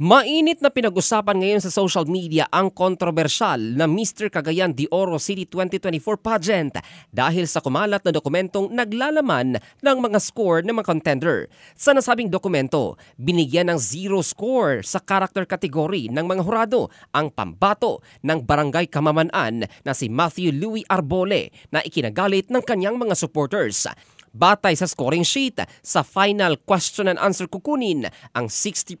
Mainit na pinag-usapan ngayon sa social media ang kontrobersyal na Mr. Cagayan de Oro City 2024 pageant dahil sa kumalat na dokumentong naglalaman ng mga score ng mga contender. Sa nasabing dokumento, binigyan ng zero score sa character category ng mga hurado ang pambato ng barangay kamamanaan na si Matthew Louis Arbole na ikinagalit ng kanyang mga supporters. Batay sa scoring sheet, sa final question and answer kukunin ang 60%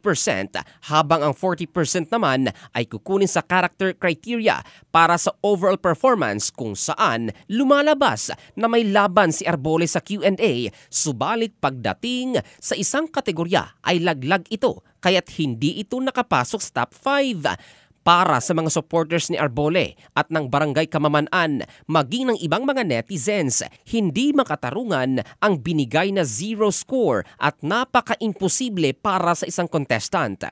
habang ang 40% naman ay kukunin sa character criteria para sa overall performance kung saan lumalabas na may laban si Arbole sa Q&A subalit pagdating sa isang kategorya ay laglag ito kaya't hindi ito nakapasok sa top 5 para sa mga supporters ni Arbole at ng barangay Kamamanaan maging ng ibang mga netizens hindi makatarungan ang binigay na zero score at napaka-imposible para sa isang contestant.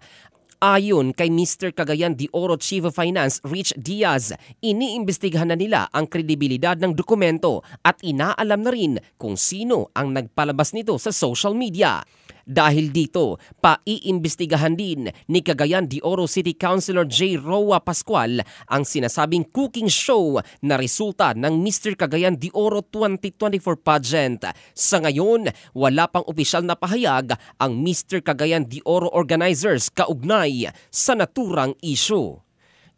Ayon kay Mr. Cagayan de Oro Chief of Finance Rich Diaz, iniimbestigahan na nila ang kredibilidad ng dokumento at inaalam na rin kung sino ang nagpalabas nito sa social media. Dahil dito, paiimbestigahan din ni Cagayan de Oro City Councilor J. Roa Pascual ang sinasabing cooking show na resulta ng Mr. Cagayan de Oro 2024 pageant. Sa ngayon, wala pang opisyal na pahayag ang Mr. Cagayan de Oro organizers kaugnay sa naturang isyu.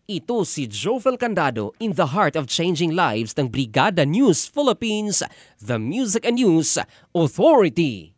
Ito si Jovel Candado in the heart of changing lives ng Brigada News Philippines, the Music and News Authority.